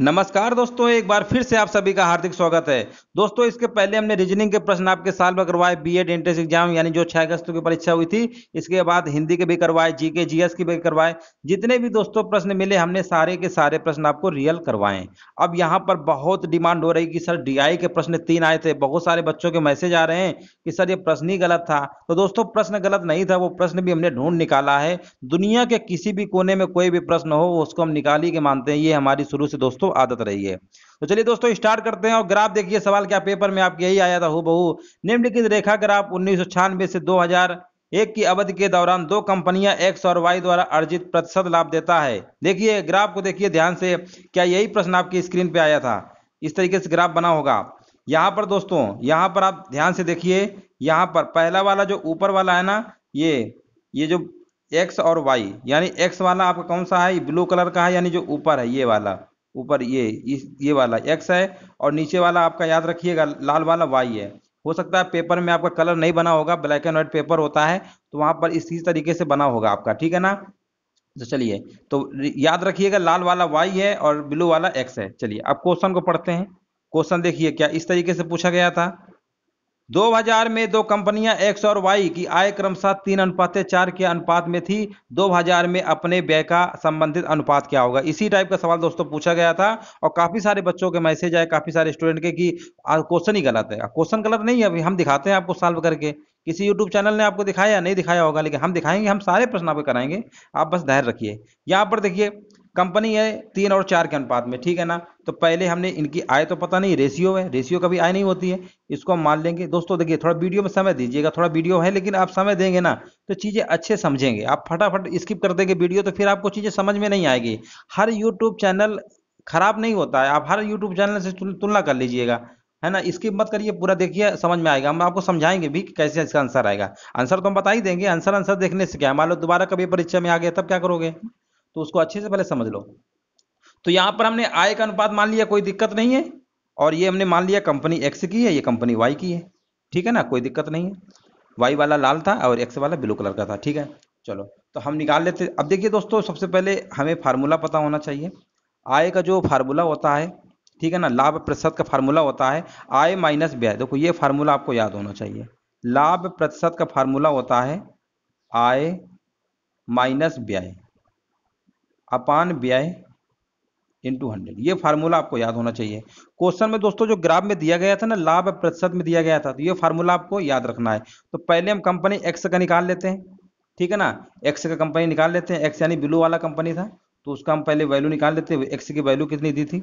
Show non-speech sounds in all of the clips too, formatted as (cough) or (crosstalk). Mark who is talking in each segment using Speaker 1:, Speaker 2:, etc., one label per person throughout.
Speaker 1: नमस्कार दोस्तों एक बार फिर से आप सभी का हार्दिक स्वागत है दोस्तों इसके पहले हमने रीजनिंग के प्रश्न आपके साल में करवाए बीएड एंट्रेंस एग्जाम यानी जो छह अगस्त की परीक्षा हुई थी इसके बाद हिंदी के भी करवाए जीके जीएस की भी करवाए जितने भी दोस्तों प्रश्न मिले हमने सारे के सारे प्रश्न आपको रियल करवाए अब यहाँ पर बहुत डिमांड हो रही कि सर डी के प्रश्न तीन आए थे बहुत सारे बच्चों के मैसेज आ रहे हैं कि सर ये प्रश्न ही गलत था तो दोस्तों प्रश्न गलत नहीं था वो प्रश्न भी हमने ढूंढ निकाला है दुनिया के किसी भी कोने में कोई भी प्रश्न हो उसको हम निकाल ही के मानते हैं ये हमारी शुरू से दोस्तों दोस्तों आदत रही है तो चलिए दोस्तों स्टार्ट करते हैं और ग्राफ देखिए सवाल क्या पेपर में आपके यही आया था हो बहु निम्नलिखित रेखा ग्राफ उन्नीस से दो एक की अवधि के दौरान दो कंपनियां एक्स और वाई द्वारा अर्जित प्रतिशत लाभ देता है देखिए ग्राफ को देखिए ध्यान से क्या यही प्रश्न आपकी स्क्रीन पे आया था इस तरीके से ग्राफ बना होगा यहाँ पर दोस्तों यहाँ पर आप ध्यान से देखिए यहाँ पर पहला वाला जो ऊपर वाला है ना ये ये जो एक्स और वाई यानी एक्स वाला आपका कौन सा है ब्लू कलर का है यानी जो ऊपर है ये वाला ऊपर ये ये वाला एक्स है और नीचे वाला आपका याद रखिएगा लाल वाला वाई है हो सकता है पेपर में आपका कलर नहीं बना होगा ब्लैक एंड व्हाइट पेपर होता है तो वहां पर इसी तरीके से बना होगा आपका ठीक है ना तो चलिए तो याद रखिएगा लाल वाला वाई है और ब्लू वाला एक्स है चलिए अब क्वेश्चन को पढ़ते हैं क्वेश्चन देखिए क्या इस तरीके से पूछा गया था 2000 में दो कंपनियां एक्स और वाई की आय क्रमशः तीन अनुपात चार के अनुपात में थी 2000 में अपने व्यय का संबंधित अनुपात क्या होगा इसी टाइप का सवाल दोस्तों पूछा गया था और काफी सारे बच्चों के मैसेज आए काफी सारे स्टूडेंट के कि क्वेश्चन ही गलत है क्वेश्चन गलत नहीं है अभी हम दिखाते हैं आपको सॉल्व करके किसी यूट्यूब चैनल ने आपको दिखाया नहीं दिखाया होगा लेकिन हम दिखाएंगे हम सारे प्रश्न आपको कराएंगे आप बस धैर्य रखिए यहाँ पर देखिए कंपनी है तीन और चार के अनुपात में ठीक है ना तो पहले हमने इनकी आय तो पता नहीं रेशियो है रेशियो कभी आय नहीं होती है इसको हम मान लेंगे दोस्तों देखिए थोड़ा वीडियो में समय दीजिएगा थोड़ा वीडियो है लेकिन आप समय देंगे ना तो चीज़ें अच्छे समझेंगे आप फटाफट स्किप कर देंगे वीडियो तो फिर आपको चीज़ें समझ में नहीं आएगी हर यूट्यूब चैनल खराब नहीं होता है आप हर यूट्यूब चैनल से तुलना कर लीजिएगा है ना इसकी मत करिए पूरा देखिए समझ में आएगा हम आपको समझाएंगे भी कि कैसे इसका आंसर आएगा आंसर तो हम बता ही देंगे आंसर आंसर देखने से क्या मान लो दोबारा कभी परीक्षा में आ गया तब क्या करोगे तो उसको अच्छे से पहले समझ लो तो यहां पर हमने आय का अनुपात मान लिया कोई दिक्कत नहीं है और ये हमने मान लिया कंपनी एक्स की है ये कंपनी वाई की है ठीक है ना कोई दिक्कत नहीं है वाई वाला लाल था और एक्स वाला ब्लू कलर का था ठीक है चलो तो हम निकाल लेते अब देखिए दोस्तों सबसे पहले हमें फार्मूला पता होना चाहिए आय का जो फार्मूला होता है ठीक है ना लाभ प्रतिशत का फार्मूला होता है आय माइनस ब्याज देखो ये फार्मूला आपको याद होना चाहिए लाभ प्रतिशत का फार्मूला होता है आय माइनस ब्याज अपान व्यय इंटू हंड्रेड ये फार्मूला आपको याद होना चाहिए क्वेश्चन में दोस्तों जो ग्राफ में दिया गया था ना लाभ प्रतिशत में दिया गया था तो ये फार्मूला आपको याद रखना है तो पहले हम कंपनी एक्स का निकाल लेते हैं ठीक है ना एक्स का कंपनी निकाल लेते हैं एक्स यानी ब्लू वाला कंपनी था तो उसका हम पहले वैल्यू निकाल लेते हैं एक्स की वैल्यू कितनी दी थी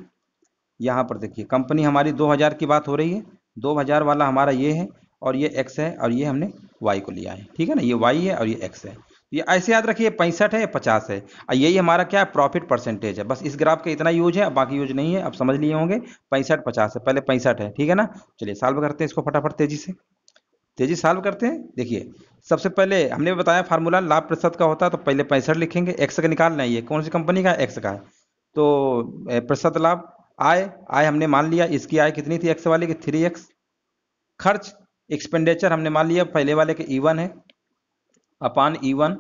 Speaker 1: यहाँ पर देखिए कंपनी हमारी 2000 की बात हो रही है 2000 वाला हमारा ये है और ये एक्स है और ये हमने वाई को लिया है ठीक है ना ये वाई है और ये एक्स है ये ऐसे याद रखिए पैंसठ है या पचास है और यही हमारा क्या है प्रॉफिट परसेंटेज है बस इस ग्राफ का इतना यूज है बाकी यूज नहीं है अब समझ लिए होंगे पैंसठ पचास है पहले पैंसठ है ठीक है ना चलिए सॉल्व करते हैं इसको फटाफट तेजी से तेजी सॉल्व करते हैं देखिए सबसे पहले हमने बताया फार्मूला लाभ प्रतिशत का होता है तो पहले पैंसठ लिखेंगे एक्स का निकालना है ये कौन सी कंपनी का एक्स का है तो प्रतिशत लाभ आय आय हमने मान लिया इसकी आय कितनी थी एक्स वाले की थ्री एक्स खर्च एक्सपेंडिचर हमने मान लिया पहले वाले के ई वन है upon E one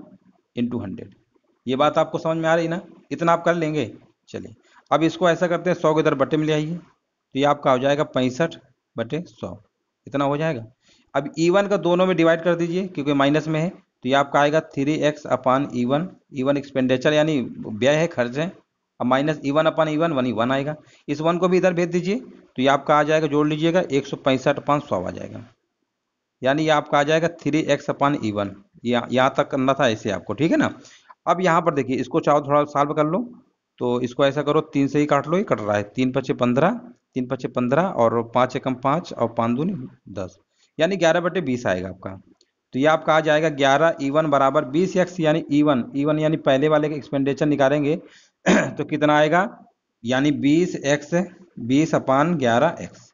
Speaker 1: into hundred ये बात आपको समझ में आ रही ना इतना आप कर लेंगे चलिए अब इसको ऐसा करते हैं सौ के दर बटे में ले आइए तो ये आपका हो जाएगा पैंसठ बटे सौ इतना हो जाएगा अब ई e वन का दोनों में डिवाइड कर दीजिए क्योंकि माइनस में है तो ये आपका आएगा three X upon E one E one expenditure यानी व्यय है खर्च है अब minus E one upon E one one E one आएगा इस वन को भी इधर भेज दीजिए तो ये आपका आ जाएगा जोड़ लीजिएगा एक सौ पैंसठ अपान सौ आ जाएगा यानी ये आपका आ जाएगा three X upon E one यहाँ तक करना था ऐसे आपको ठीक है ना अब यहाँ पर देखिए इसको चाहो थोड़ा सॉल्व कर लो तो इसको ऐसा करो तीन से ही काट लो ये कट रहा है तीन पच्चे पंद्रह तीन पच्चे पंद्रह और पाँच एकम पाँच और पाँच दूनी दस यानी ग्यारह बटे बीस आएगा आपका तो ये आपका आ जाएगा ग्यारह ईवन e बराबर बीस एक्स यानी ईवन e ईवन e यानी पहले वाले का एक्सपेंडिचर निकालेंगे (clears throat) तो कितना आएगा यानी बीस एक्स बीस अपान ग्यारह एक्स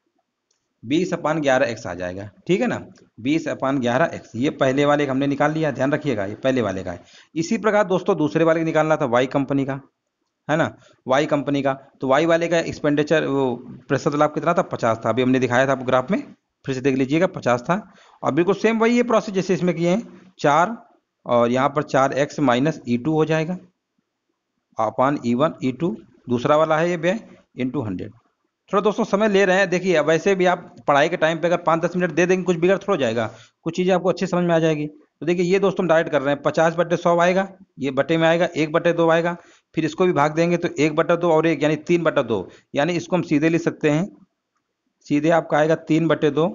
Speaker 1: बीस अपान ग्यारह एक्स आ जाएगा ठीक है ना बीस अपान ग्यारह एक्स ये पहले वाले का हमने निकाल लिया ध्यान रखिएगा ये पहले वाले का है इसी प्रकार दोस्तों दूसरे वाले का निकालना था वाई कंपनी का है ना वाई कंपनी का तो वाई वाले का एक्सपेंडिचर वो प्रतिशत लाभ कितना था पचास था अभी हमने दिखाया था आपको ग्राफ में फिर से देख लीजिएगा पचास था और बिल्कुल सेम वही ये प्रोसेस जैसे इसमें किए हैं चार और यहाँ पर चार एक्स माइनस ई टू हो जाएगा अपान ई वन ई टू दूसरा वाला है ये व्यय इंटू हंड्रेड थोड़ा दोस्तों समय ले रहे हैं देखिए वैसे भी आप पढ़ाई के टाइम पे अगर पाँच दस मिनट दे देंगे कुछ बिगड़ थोड़ा जाएगा कुछ चीज़ें आपको अच्छी समझ में आ जाएगी तो देखिए ये दोस्तों हम डायरेक्ट कर रहे हैं पचास बटे सौ आएगा ये बटे में आएगा एक बटे दो आएगा फिर इसको भी भाग देंगे तो एक बटा दो और एक यानी तीन बटा दो यानी इसको हम सीधे लिख सकते हैं सीधे आपका आएगा तीन बटे दो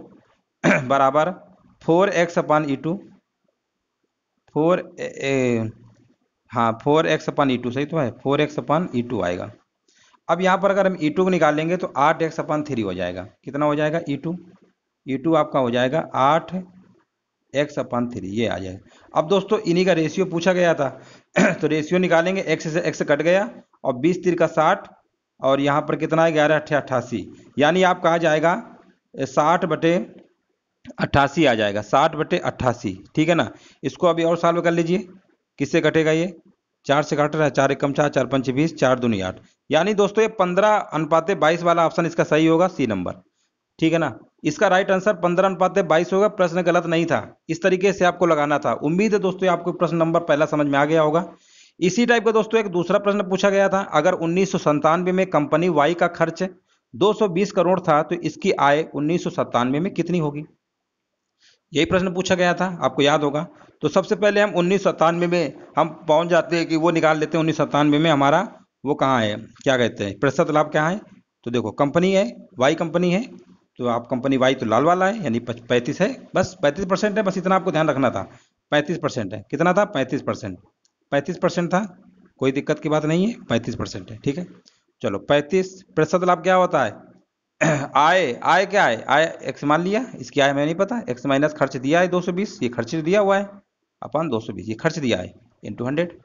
Speaker 1: (clears throat) बराबर four X upon E two four हाँ four X upon E two सही तो है four X upon E two आएगा अब यहाँ पर अगर हम ई e टू को निकालेंगे तो आठ एक्स अपन थ्री हो जाएगा कितना हो जाएगा ई टू ई टू आपका हो जाएगा आठ एक्स अपन थ्री ये आ जाएगा अब दोस्तों इन्हीं का रेशियो पूछा गया था (clears throat) तो रेशियो निकालेंगे एक्स से एक्स कट गया और बीस तिर का साठ और यहाँ पर कितना है ग्यारह अट्ठे अट्ठासी यानी आप कहा जाएगा साठ बटे अट्ठासी आ जाएगा साठ बटे अट्ठासी ठीक है ना इसको अभी और साल्व कर लीजिए किससे कटेगा ये चार से कट रहा है चार एक कम चार चार पंच बीस चार दूनी आठ यानी दोस्तों ये पंद्रह अनुपाते बाईस वाला ऑप्शन इसका सही होगा सी नंबर ठीक है ना इसका राइट आंसर पंद्रह अनुपाते बाईस होगा प्रश्न गलत नहीं था इस तरीके से आपको लगाना था उम्मीद है दोस्तों आपको प्रश्न नंबर पहला समझ में आ गया होगा इसी टाइप का दोस्तों एक दूसरा प्रश्न पूछा गया था अगर उन्नीस में कंपनी वाई का खर्च दो करोड़ था तो इसकी आय उन्नीस में कितनी होगी यही प्रश्न पूछा गया था आपको याद होगा तो सबसे पहले हम उन्नीस में हम पहुंच जाते हैं कि वो निकाल लेते हैं उन्नीस में हमारा वो कहाँ है क्या कहते हैं प्रतिशत लाभ क्या है तो देखो कंपनी है वाई कंपनी है तो आप कंपनी वाई तो लाल वाला है यानी पैंतीस है बस पैंतीस परसेंट है बस इतना आपको ध्यान रखना था पैंतीस परसेंट है कितना था पैंतीस परसेंट पैंतीस परसेंट था कोई दिक्कत की बात नहीं है पैंतीस परसेंट है ठीक है चलो पैंतीस प्रतिशत लाभ क्या होता है (clears throat) आय आय क्या है आय एक्स मान लिया इसकी आय हमें नहीं पता एक्स माइनस खर्च दिया है बीस ये खर्च दिया हुआ है अपन बीस ये खर्च दिया है टू हंड्रेड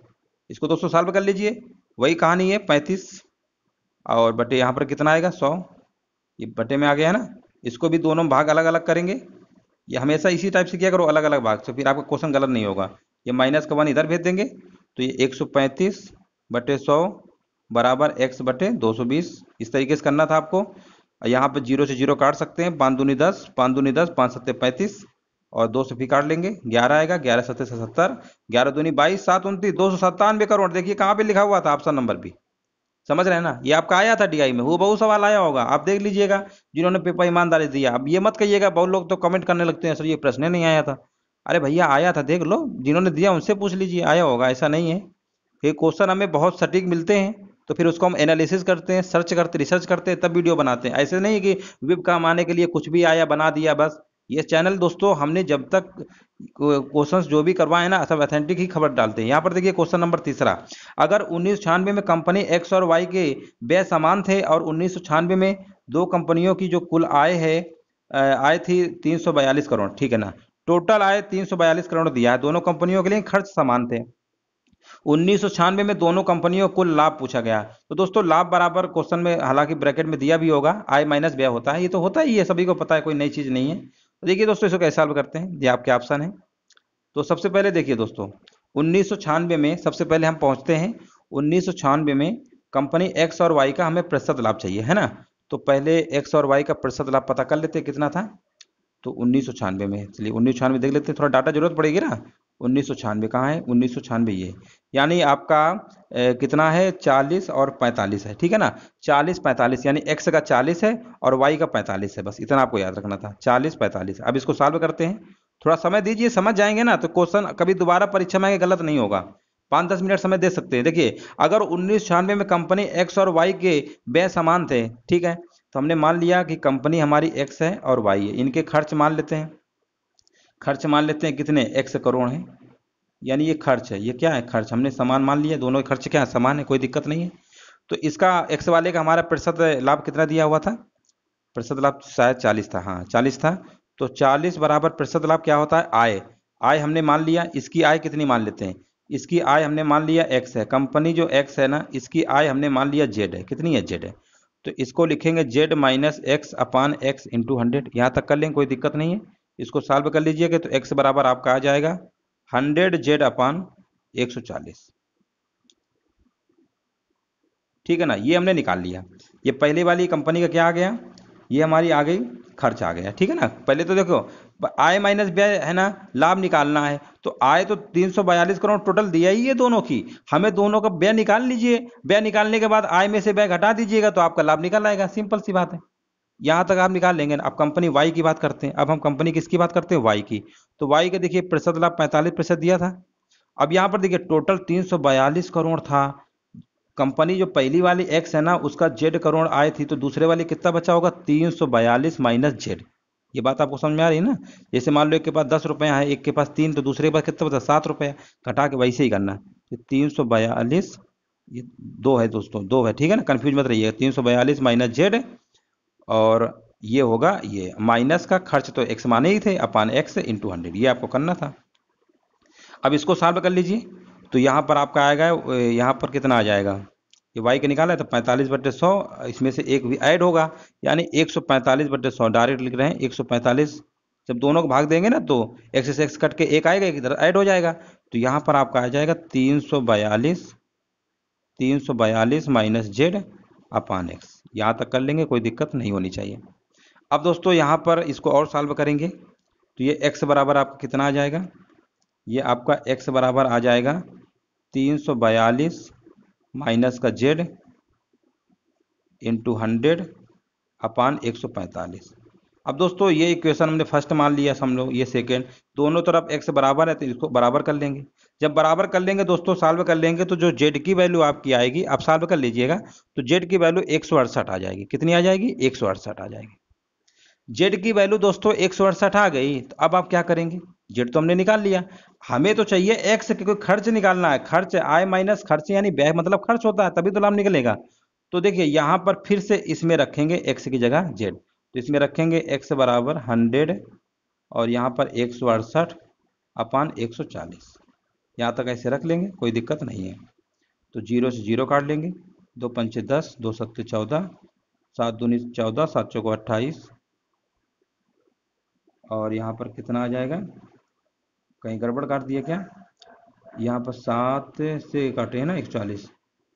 Speaker 1: इसको सौ सॉल्व कर लीजिए वही कहानी है पैंतीस और बटे यहाँ पर कितना आएगा सौ ये बटे में आ गया है ना इसको भी दोनों भाग अलग अलग करेंगे ये हमेशा इसी टाइप से किया करो अलग अलग भाग तो फिर आपका क्वेश्चन गलत नहीं होगा ये माइनस का वन इधर भेज देंगे तो ये एक सौ पैंतीस बटे सौ बराबर एक्स बटे दो सौ बीस इस तरीके से करना था आपको यहाँ पर जीरो से जीरो काट सकते हैं पाँच दूनी दस पाँच दूनी दस पाँच सत्ते पैंतीस और दो से फी काट लेंगे ग्यारह आएगा ग्यारह सत्तर से सत्तर ग्यारह दूनी बाईस सात उनतीस दो सौ सत्तानवे करोड़ देखिए कहाँ पे लिखा हुआ था ऑप्शन नंबर भी समझ रहे हैं ना ये आपका आया था डीआई में वो बहुत सवाल आया होगा आप देख लीजिएगा जिन्होंने पेपर ईमानदारी दिया अब ये मत कहिएगा बहुत लोग तो कमेंट करने लगते हैं सर ये प्रश्न नहीं आया था अरे भैया आया था देख लो जिन्होंने दिया उनसे पूछ लीजिए आया होगा ऐसा नहीं है ये क्वेश्चन हमें बहुत सटीक मिलते हैं तो फिर उसको हम एनालिसिस करते हैं सर्च करते रिसर्च करते हैं तब वीडियो बनाते हैं ऐसे नहीं कि वेब काम आने के लिए कुछ भी आया बना दिया बस ये चैनल दोस्तों हमने जब तक क्वेश्चंस जो भी करवाए ना सब अथेंटिक ही खबर डालते हैं यहाँ पर देखिए क्वेश्चन नंबर तीसरा अगर उन्नीस में कंपनी एक्स और वाई के व्यय समान थे और उन्नीस में दो कंपनियों की जो कुल आय है आय थी बयालीस करोड़ ठीक है ना टोटल आय बयालीस करोड़ दिया है दोनों कंपनियों के लिए खर्च समान थे उन्नीस में दोनों कंपनियों को लाभ पूछा गया तो दोस्तों लाभ बराबर क्वेश्चन में हालांकि ब्रैकेट में दिया भी होगा आय माइनस व्यय होता है ये तो होता ही है सभी को पता है कोई नई चीज नहीं है देखिए दोस्तों इसको कैसे सॉल्व करते हैं ये आपके ऑप्शन है तो सबसे पहले देखिए दोस्तों उन्नीस में सबसे पहले हम पहुंचते हैं उन्नीस में कंपनी एक्स और वाई का हमें प्रतिशत लाभ चाहिए है ना तो पहले एक्स और वाई का प्रतिशत लाभ पता कर लेते कितना था तो उन्नीस में चलिए उन्नीस देख लेते हैं थोड़ा डाटा जरूरत पड़ेगी ना उन्नीस सौ छियानवे कहाँ है उन्नीस सौ छियानवे ये यानी आपका ए, कितना है चालीस और पैंतालीस है ठीक है ना चालीस पैंतालीस यानी एक्स का चालीस है और वाई का पैंतालीस है बस इतना आपको याद रखना था चालीस पैंतालीस अब इसको सॉल्व करते हैं थोड़ा समय दीजिए समझ जाएंगे ना तो क्वेश्चन कभी दोबारा परीक्षा में गलत नहीं होगा पाँच दस मिनट समय दे सकते हैं देखिए अगर उन्नीस छियानवे में कंपनी एक्स और वाई के बे समान थे ठीक है तो हमने मान लिया कि कंपनी हमारी एक्स है और वाई है इनके खर्च मान लेते हैं खर्च मान लेते हैं कितने एक्स करोड़ हैं यानी ये खर्च है ये क्या है खर्च हमने समान मान लिया दोनों खर्च क्या है समान है कोई दिक्कत नहीं है तो इसका एक्स वाले का हमारा प्रतिशत लाभ कितना दिया हुआ था प्रतिशत लाभ शायद चालीस था हाँ चालीस था तो चालीस बराबर प्रतिशत लाभ क्या होता है आय आय हमने मान लिया इसकी आय कितनी मान लेते हैं इसकी आय हमने मान लिया एक्स है कंपनी जो एक्स है ना इसकी आय हमने मान लिया जेड है कितनी है जेड है तो इसको लिखेंगे Z minus X upon X into hundred यहाँ तक कर लेंगे कोई दिक्कत नहीं है इसको सॉल्व कर लीजिएगा तो एक्स बराबर आपका आ जाएगा हंड्रेड जेड अपन एक सौ चालीस ठीक है ना ये हमने निकाल लिया ये पहले वाली कंपनी का क्या आ गया ये हमारी आ गई खर्च आ गया ठीक है ना पहले तो देखो आय माइनस व्यय है ना लाभ निकालना है तो आय तो 342 करोड़ टोटल दिया ही है दोनों की हमें दोनों का व्यय निकाल लीजिए व्यय निकालने के बाद आय में से व्यय घटा दीजिएगा तो आपका लाभ निकल आएगा सिंपल सी बात है यहाँ तक आप निकाल लेंगे अब कंपनी वाई की बात करते हैं अब हम कंपनी किसकी बात करते हैं वाई की तो वाई का देखिए प्रतिशत लाभ पैंतालीस प्रतिशत दिया था अब यहाँ पर देखिए टोटल तीन करोड़ था कंपनी जो पहली वाली एक्स है ना उसका जेड करोड़ आए थी तो दूसरे वाली कितना बचा होगा तीन सौ बयालीस माइनस जेड ये बात आपको समझ में आ रही है ना जैसे मान लो एक के पास दस रुपया है एक के पास तीन तो दूसरे के पास कितना बचा सात रुपया घटा के वैसे ही करना है तीन सौ बयालीस ये दो है दोस्तों दो है ठीक है ना कन्फ्यूज मत रहिएगा तीन सौ बयालीस माइनस जेड और ये होगा ये माइनस का खर्च तो एक्स माने ही थे अपान एक्स इंटू हंड्रेड ये आपको करना था अब इसको सॉल्व कर लीजिए तो यहाँ पर आपका आएगा यहाँ पर कितना आ जाएगा ये वाई के निकाला है तो पैंतालीस बटे सौ इसमें से एक भी ऐड होगा यानी एक सौ पैंतालीस बटे सौ डायरेक्ट लिख रहे हैं एक सौ पैंतालीस जब दोनों को भाग देंगे ना तो एक्स से एक्स कट के एक आएगा एक इधर ऐड हो जाएगा तो यहाँ पर आपका आ जाएगा तीन सौ बयालीस तीन सौ बयालीस माइनस जेड अपान एक्स यहाँ तक कर लेंगे कोई दिक्कत नहीं होनी चाहिए अब दोस्तों यहाँ पर इसको और सॉल्व करेंगे तो ये एक्स बराबर आपका कितना आ जाएगा ये आपका एक्स बराबर आ जाएगा तीन सौ बयालीस माइनस का जेड इंटू हंड्रेड अपान एक सौ पैंतालीस अब दोस्तों ये इक्वेशन हमने फर्स्ट मान लिया हम लोग ये सेकेंड दोनों तरफ एक्स बराबर है तो इसको बराबर कर लेंगे जब बराबर कर लेंगे दोस्तों साल्व कर लेंगे तो जो जेड की वैल्यू आपकी आएगी आप साल्व कर लीजिएगा तो जेड की वैल्यू एक आ जाएगी कितनी आ जाएगी एक आ जाएगी जेड की वैल्यू दोस्तों एक आ गई तो अब आप क्या करेंगे जेड तो हमने निकाल लिया हमें तो चाहिए एक्स के कोई खर्च निकालना है खर्च आय माइनस खर्च यानी बैक मतलब खर्च होता है तभी तो लाभ निकलेगा तो देखिए यहाँ पर फिर से इसमें रखेंगे एक्स की जगह जेड तो इसमें रखेंगे एक्स बराबर हंड्रेड और यहाँ पर एक सौ अड़सठ अपान एक सौ चालीस यहाँ तक ऐसे रख लेंगे कोई दिक्कत नहीं है तो जीरो से जीरो काट लेंगे दो पंचे दस दो सत्य चौदह सात दूनी चौदह सात चौको अट्ठाईस और यहाँ पर कितना आ जाएगा कहीं गड़बड़ काट दिया क्या यहाँ पर सात से काटे हैं ना एक चालीस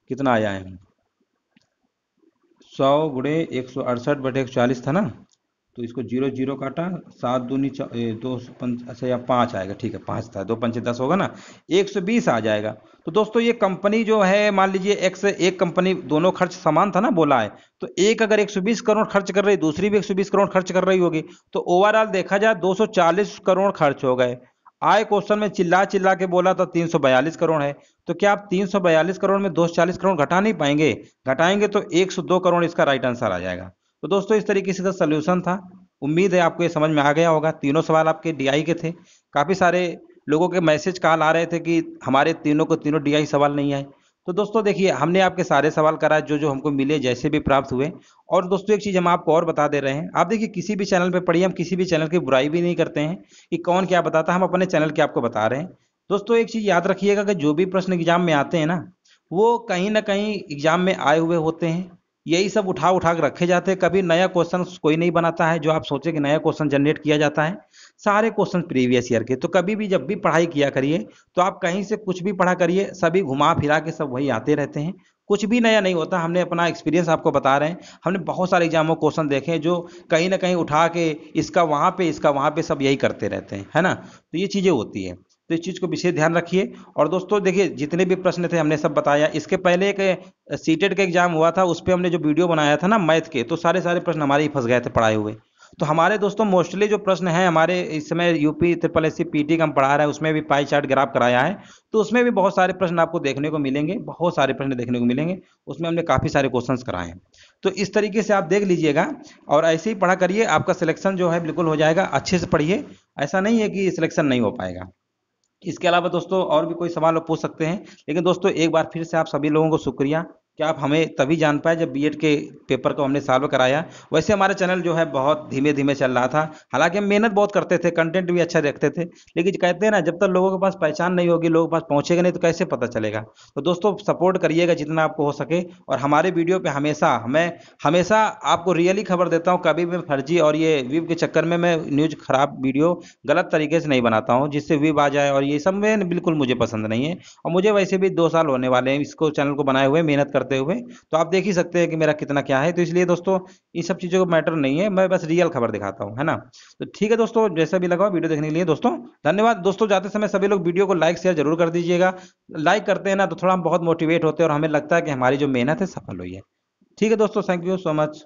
Speaker 1: कितना आया है सौ गुड़े एक सौ अड़सठ बटे एक चालीस था ना तो इसको जीरो जीरो काटा सात दूनी दो पंच अच्छा या पाँच आएगा ठीक है पाँच था दो पंच दस होगा ना एक सौ बीस आ जाएगा तो दोस्तों ये कंपनी जो है मान लीजिए एक से एक कंपनी दोनों खर्च समान था ना बोला है तो एक अगर एक सौ बीस करोड़ खर्च कर रही दूसरी भी एक सौ बीस करोड़ खर्च कर रही होगी तो ओवरऑल देखा जाए दो सौ चालीस करोड़ खर्च हो गए आए क्वेश्चन में चिल्ला चिल्ला के बोला था तीन सौ बयालीस करोड़ है तो क्या आप तीन सौ बयालीस करोड़ में दो सौ चालीस करोड़ घटा नहीं पाएंगे घटाएंगे तो एक सौ दो करोड़ इसका राइट आंसर आ जाएगा तो दोस्तों इस तरीके से तो सोल्यूशन था उम्मीद है आपको ये समझ में आ गया होगा तीनों सवाल आपके डीआई के थे काफ़ी सारे लोगों के मैसेज कहा आ रहे थे कि हमारे तीनों को तीनों डीआई सवाल नहीं आए तो दोस्तों देखिए हमने आपके सारे सवाल कराए जो जो हमको मिले जैसे भी प्राप्त हुए और दोस्तों एक चीज़ हम आपको और बता दे रहे हैं आप देखिए किसी भी चैनल पर पढ़िए हम किसी भी चैनल की बुराई भी नहीं करते हैं कि कौन क्या बताता हम अपने चैनल के आपको बता रहे हैं दोस्तों एक चीज़ याद रखिएगा कि जो भी प्रश्न एग्जाम में आते हैं ना वो कहीं ना कहीं एग्जाम में आए हुए होते हैं यही सब उठा उठा कर रखे जाते हैं कभी नया क्वेश्चन कोई नहीं बनाता है जो आप सोचे कि नया क्वेश्चन जनरेट किया जाता है सारे क्वेश्चन प्रीवियस ईयर के तो कभी भी जब भी पढ़ाई किया करिए तो आप कहीं से कुछ भी पढ़ा करिए सभी घुमा फिरा के सब वही आते रहते हैं कुछ भी नया नहीं होता हमने अपना एक्सपीरियंस आपको बता रहे हैं हमने बहुत सारे एग्जाम क्वेश्चन देखे हैं जो कहीं ना कहीं उठा के इसका वहाँ पे इसका वहाँ पे सब यही करते रहते हैं है ना तो ये चीज़ें होती है तो इस चीज़ को विशेष ध्यान रखिए और दोस्तों देखिए जितने भी प्रश्न थे हमने सब बताया इसके पहले एक सीटेड e का एग्जाम हुआ था उस पर हमने जो वीडियो बनाया था ना मैथ के तो सारे सारे प्रश्न हमारे ही फंस गए थे पढ़ाए हुए तो हमारे दोस्तों मोस्टली जो प्रश्न है हमारे इस समय यूपी ट्रिपल एस सी का हम पढ़ा रहे हैं उसमें भी पाई चार्ट ग्राफ कराया है तो उसमें भी बहुत सारे प्रश्न आपको देखने को मिलेंगे बहुत सारे प्रश्न देखने को मिलेंगे उसमें हमने काफ़ी सारे क्वेश्चंस कराए हैं तो इस तरीके से आप देख लीजिएगा और ऐसे ही पढ़ा करिए आपका सिलेक्शन जो है बिल्कुल हो जाएगा अच्छे से पढ़िए ऐसा नहीं है कि सिलेक्शन नहीं हो पाएगा इसके अलावा दोस्तों और भी कोई सवाल लोग पूछ सकते हैं लेकिन दोस्तों एक बार फिर से आप सभी लोगों को शुक्रिया क्या आप हमें तभी जान पाए जब बीएड के पेपर को हमने सॉल्व कराया वैसे हमारा चैनल जो है बहुत धीमे धीमे चल रहा था हालांकि हम मेहनत बहुत करते थे कंटेंट भी अच्छा देखते थे लेकिन कहते हैं ना जब तक लोगों के पास पहचान नहीं होगी लोगों के पास पहुंचेगा नहीं तो कैसे पता चलेगा तो दोस्तों सपोर्ट करिएगा जितना आपको हो सके और हमारे वीडियो पर हमेशा मैं हमेशा आपको रियली खबर देता हूँ कभी भी फर्जी और ये वीव के चक्कर में मैं न्यूज़ खराब वीडियो गलत तरीके से नहीं बनाता हूँ जिससे वीव आ जाए और ये सब में बिल्कुल मुझे पसंद नहीं है और मुझे वैसे भी दो साल होने वाले हैं इसको चैनल को बनाए हुए मेहनत करते करते हुए तो आप देख ही सकते हैं कि मेरा कितना क्या है तो इसलिए दोस्तों ये सब चीज़ों का मैटर नहीं है मैं बस रियल खबर दिखाता हूँ है ना तो ठीक है दोस्तों जैसा भी लगा वीडियो देखने के लिए दोस्तों धन्यवाद दोस्तों जाते समय सभी लोग वीडियो को लाइक शेयर जरूर कर दीजिएगा लाइक करते हैं ना तो थोड़ा हम बहुत मोटिवेट होते हैं और हमें लगता है कि हमारी जो मेहनत है सफल हुई है ठीक है दोस्तों थैंक यू सो मच